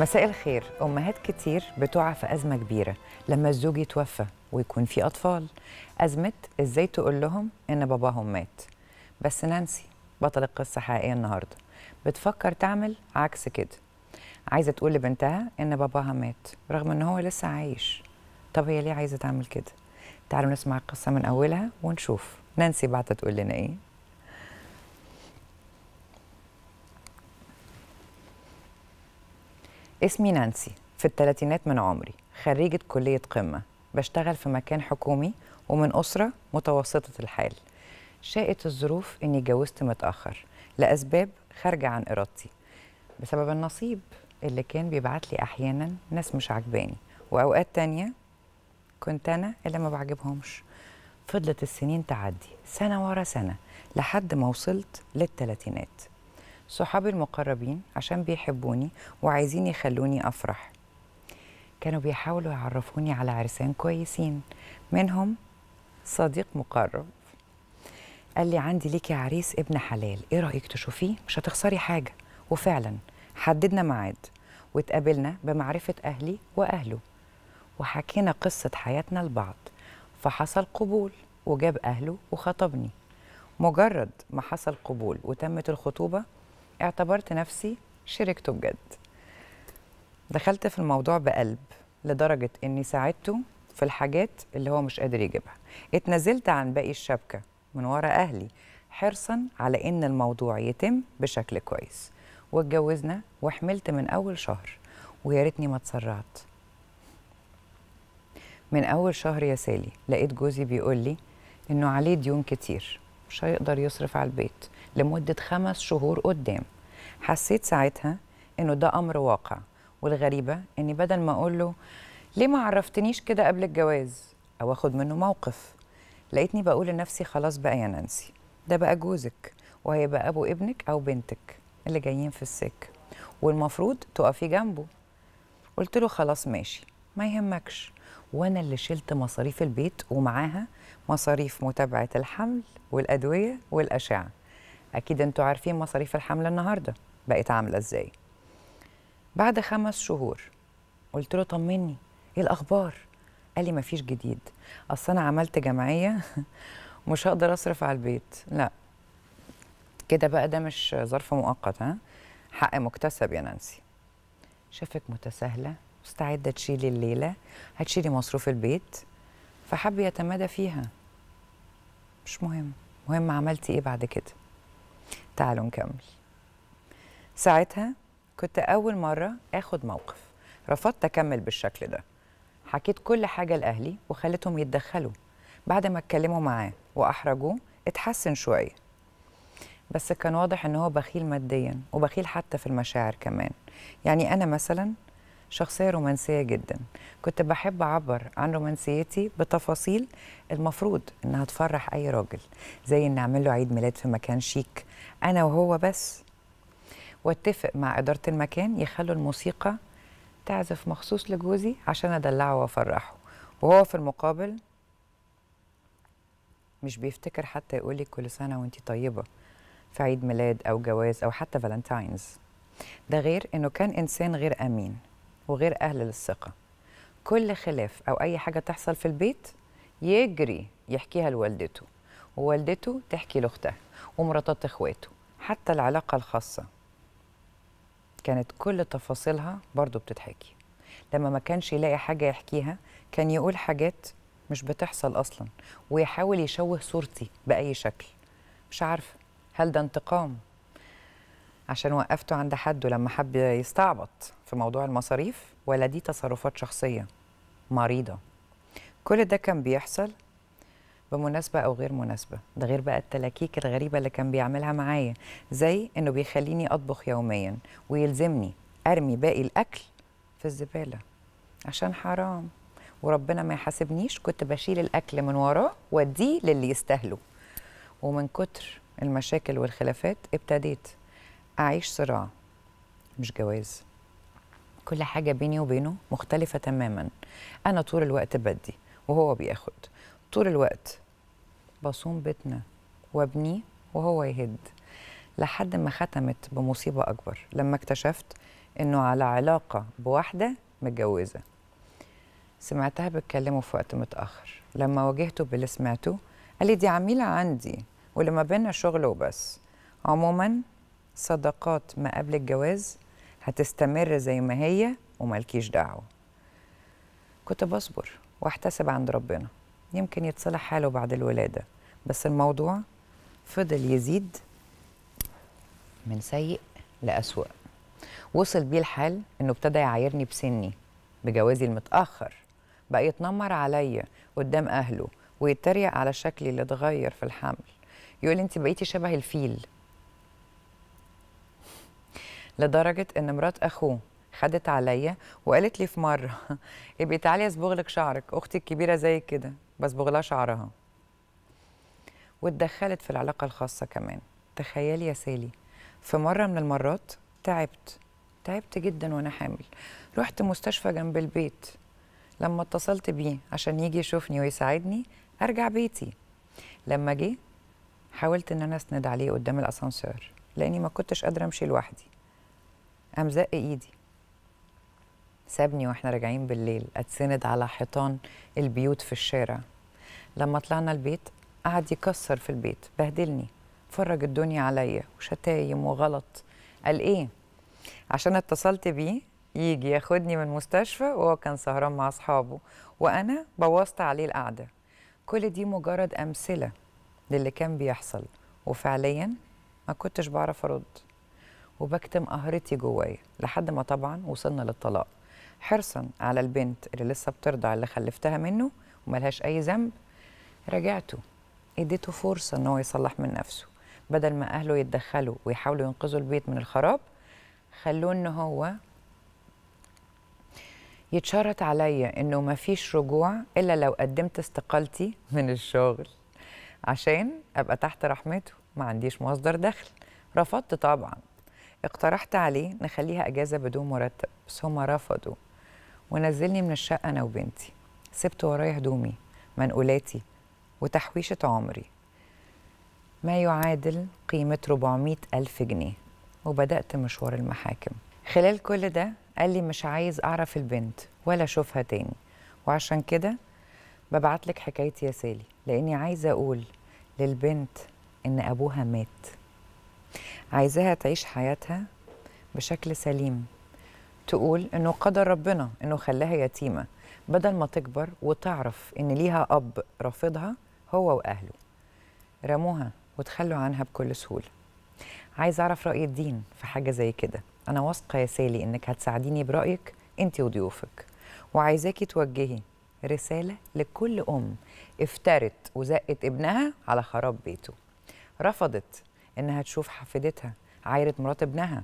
مساء الخير امهات كتير بتقع في ازمه كبيره لما الزوج يتوفى ويكون في اطفال ازمه ازاي تقول لهم ان باباهم مات بس نانسي بطل القصه حقيقيه النهارده بتفكر تعمل عكس كده عايزه تقول لبنتها ان باباها مات رغم ان هو لسه عايش طب هي ليه عايزه تعمل كده تعالوا نسمع القصه من اولها ونشوف نانسي بعتت تقول لنا ايه اسمي نانسي في الثلاثينات من عمري خريجة كلية قمة بشتغل في مكان حكومي ومن أسرة متوسطة الحال شاءت الظروف إني اتجوزت متأخر لأسباب خارجة عن إرادتي بسبب النصيب اللي كان بيبعت لي أحيانا ناس مش عجباني وأوقات تانية كنت أنا اللي ما بعجبهمش فضلت السنين تعدي سنة ورا سنة لحد ما وصلت للتلاتينات صحابي المقربين عشان بيحبوني وعايزين يخلوني أفرح كانوا بيحاولوا يعرفوني على عرسان كويسين منهم صديق مقرب قال لي عندي ليكي عريس ابن حلال ايه رأيك تشوفيه مش هتخسري حاجة وفعلا حددنا ميعاد واتقابلنا بمعرفة أهلي وأهله وحكينا قصة حياتنا لبعض فحصل قبول وجاب أهله وخطبني مجرد ما حصل قبول وتمت الخطوبة اعتبرت نفسي شريكته بجد دخلت في الموضوع بقلب لدرجة إني ساعدته في الحاجات اللي هو مش قادر يجيبها اتنازلت عن باقي الشبكة من ورا أهلي حرصا على إن الموضوع يتم بشكل كويس واتجوزنا وحملت من أول شهر ويا ريتني ما تسرعت من أول شهر يا سالي لقيت جوزي بيقول لي إنه عليه ديون كتير مش هيقدر يصرف على البيت لمدة خمس شهور قدام حسيت ساعتها إنه ده أمر واقع والغريبة إني بدل ما أقول له ليه ما عرفتنيش كده قبل الجواز أو أخد منه موقف لقيتني بقول لنفسي خلاص بقى يا نانسي ده بقى جوزك وهيبقى أبو ابنك أو بنتك اللي جايين في السكة والمفروض تقفي جنبه قلت له خلاص ماشي ما يهمكش وانا اللي شلت مصاريف البيت ومعاها مصاريف متابعه الحمل والادويه والاشعه اكيد انتوا عارفين مصاريف الحملة النهارده بقت عامله ازاي بعد خمس شهور قلت له طمني ايه الاخبار قال لي مفيش جديد اصل انا عملت جمعيه ومش هقدر اصرف على البيت لا كده بقى ده مش ظرف مؤقت ها حق مكتسب يا نانسي شافك متساهله مستعده تشيلي الليله هتشيلي مصروف البيت فحب يتمادى فيها مش مهم مهم عملتي ايه بعد كده تعالوا نكمل ساعتها كنت أول مرة آخد موقف رفضت أكمل بالشكل ده حكيت كل حاجة لأهلي وخلتهم يتدخلوا بعد ما اتكلموا معاه وأحرجوه اتحسن شوية بس كان واضح إن هو بخيل ماديا وبخيل حتى في المشاعر كمان يعني أنا مثلا شخصية رومانسية جدا كنت بحب أعبر عن رومانسيتي بتفاصيل المفروض إنها تفرح أي راجل زي إن أعمله له عيد ميلاد في مكان شيك أنا وهو بس واتفق مع إدارة المكان يخلوا الموسيقى تعزف مخصوص لجوزي عشان أدلعه وأفرحه وهو في المقابل مش بيفتكر حتى يقولي كل سنة وانتي طيبة في عيد ميلاد أو جواز أو حتى فالنتاينز ده غير إنه كان إنسان غير أمين وغير أهل للثقة كل خلاف أو أي حاجة تحصل في البيت يجري يحكيها لوالدته ووالدته تحكي لأختها ومراتات إخواته حتى العلاقة الخاصة كانت كل تفاصيلها برضو بتتحكي لما ما كانش يلاقي حاجة يحكيها كان يقول حاجات مش بتحصل أصلا ويحاول يشوه صورتي بأي شكل مش عارفة هل ده انتقام عشان وقفته عند حده لما حب يستعبط في موضوع المصاريف ولا دي تصرفات شخصية مريضة كل ده كان بيحصل بمناسبة أو غير مناسبة ده غير بقى التلاكيك الغريبة اللي كان بيعملها معايا زي إنه بيخليني أطبخ يوميا ويلزمني أرمي باقي الأكل في الزبالة عشان حرام وربنا ما يحاسبنيش كنت بشيل الأكل من وراه وأديه للي يستاهله ومن كتر المشاكل والخلافات ابتديت أعيش صراع مش جواز كل حاجة بيني وبينه مختلفة تماما أنا طول الوقت بدي وهو بياخد طول الوقت بصوم بيتنا وابنيه وهو يهد لحد ما ختمت بمصيبة أكبر لما اكتشفت إنه على علاقة بواحدة متجوزة سمعتها بتكلمه في وقت متأخر لما واجهته باللي سمعته قال لي دي عميلة عندي ولما بينا شغل وبس عموما صداقات ما قبل الجواز هتستمر زي ما هي ومالكيش دعوه كنت بصبر واحتسب عند ربنا يمكن يتصلح حاله بعد الولاده بس الموضوع فضل يزيد من سيء لأسوأ وصل بيه الحال انه ابتدى يعايرني بسني بجوازي المتاخر بقى يتنمر عليا قدام اهله ويتريق على شكلي اللي اتغير في الحمل يقول انت بقيتي شبه الفيل لدرجه ان مرات اخوه خدت عليا وقالت لي في مره ابقي تعالي اصبغ لك شعرك اختي الكبيره زي كده بصبغ لها شعرها واتدخلت في العلاقه الخاصه كمان تخيلي يا سالي في مره من المرات تعبت تعبت جدا وانا حامل رحت مستشفى جنب البيت لما اتصلت بيه عشان يجي يشوفني ويساعدني ارجع بيتي لما جه حاولت ان انا اسند عليه قدام الاسانسير لاني ما كنتش قادره امشي لوحدي قام زق ايدي سابني واحنا راجعين بالليل اتسند على حيطان البيوت في الشارع لما طلعنا البيت قعد يكسر في البيت بهدلني فرج الدنيا عليا وشتايم وغلط قال ايه عشان اتصلت بيه يجي ياخدني من المستشفى وهو كان سهران مع اصحابه وانا بوظت عليه القعده كل دي مجرد امثله للي كان بيحصل وفعليا ما كنتش بعرف ارد وبكتم قهرتي جوايا لحد ما طبعا وصلنا للطلاق حرصا على البنت اللي لسه بترضع اللي خلفتها منه وملهاش اي ذنب رجعته اديته فرصه ان هو يصلح من نفسه بدل ما اهله يتدخلوا ويحاولوا ينقذوا البيت من الخراب خلوه ان هو يتشرط عليا انه ما فيش رجوع الا لو قدمت استقالتي من الشغل عشان ابقى تحت رحمته ما عنديش مصدر دخل رفضت طبعا اقترحت عليه نخليها اجازه بدون مرتب بس هما رفضوا ونزلني من الشقه انا وبنتي سبت ورايا هدومي منقولاتي وتحويشه عمري ما يعادل قيمه 400 الف جنيه وبدات مشوار المحاكم خلال كل ده قال لي مش عايز اعرف البنت ولا اشوفها تاني وعشان كده ببعت لك حكايتي يا سالي لاني عايزه اقول للبنت ان ابوها مات عايزاها تعيش حياتها بشكل سليم تقول انه قدر ربنا انه خلاها يتيمه بدل ما تكبر وتعرف ان ليها اب رافضها هو واهله رموها وتخلوا عنها بكل سهوله عايز اعرف راي الدين في حاجه زي كده انا واثقه يا سالي انك هتساعديني برايك انت وضيوفك وعايزاكي توجهي رساله لكل ام افترت وزقت ابنها على خراب بيته رفضت انها تشوف حفيدتها عايره مرات ابنها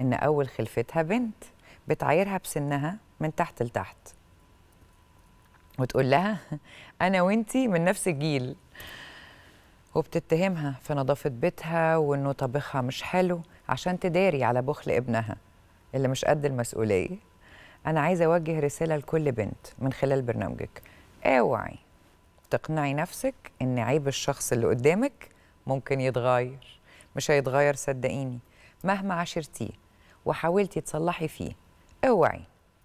ان اول خلفتها بنت بتعايرها بسنها من تحت لتحت وتقول لها انا وانتي من نفس الجيل وبتتهمها في نظافه بيتها وانه طبخها مش حلو عشان تداري على بخل ابنها اللي مش قد المسؤوليه انا عايزه اوجه رساله لكل بنت من خلال برنامجك اوعي تقنعي نفسك ان عيب الشخص اللي قدامك ممكن يتغير مش هيتغير صدقيني مهما عشرتيه وحاولتي تصلحي فيه اوعي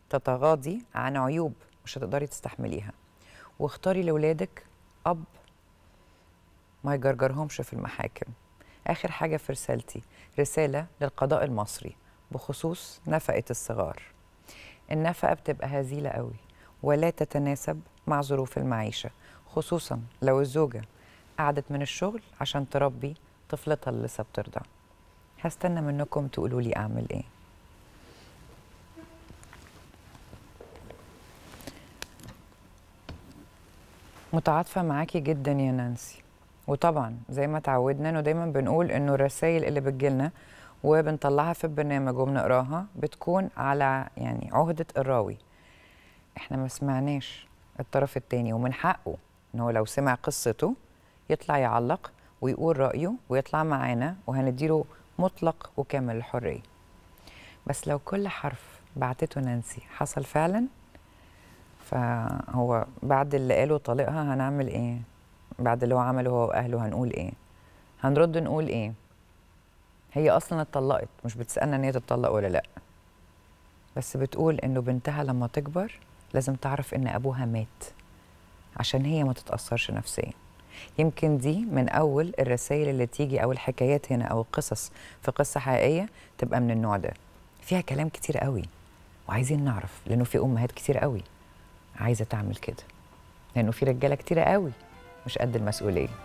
تتغاضي عن عيوب مش هتقدري تستحمليها واختاري لولادك اب ما يجرجرهمش في المحاكم اخر حاجه في رسالتي رساله للقضاء المصري بخصوص نفقه الصغار النفقه بتبقى هزيله قوي ولا تتناسب مع ظروف المعيشه خصوصا لو الزوجه قعدت من الشغل عشان تربي طفلتها اللي لسه بترضع هستنى منكم تقولوا لي اعمل ايه متعاطفه معاكي جدا يا نانسي وطبعا زي ما اتعودنا انه دايما بنقول انه الرسائل اللي بتجيلنا وبنطلعها في البرنامج وبنقراها بتكون على يعني عهده الراوي احنا ما سمعناش الطرف الثاني ومن حقه ان هو لو سمع قصته يطلع يعلق ويقول رأيه ويطلع معانا وهنديله مطلق وكامل الحرية بس لو كل حرف بعتته نانسي حصل فعلا فهو بعد اللي قاله طليقها هنعمل ايه بعد اللي هو عمله هو واهله هنقول ايه هنرد نقول ايه هي اصلا اتطلقت مش بتسالنا ان هي تتطلق ولا لا بس بتقول انه بنتها لما تكبر لازم تعرف ان ابوها مات عشان هي ما تتاثرش نفسيا يمكن دي من اول الرسائل اللي تيجي او الحكايات هنا او القصص في قصه حقيقيه تبقى من النوع ده فيها كلام كتير قوي وعايزين نعرف لانه في امهات كتير قوي عايزه تعمل كده لانه في رجاله كتير قوي مش قد المسؤوليه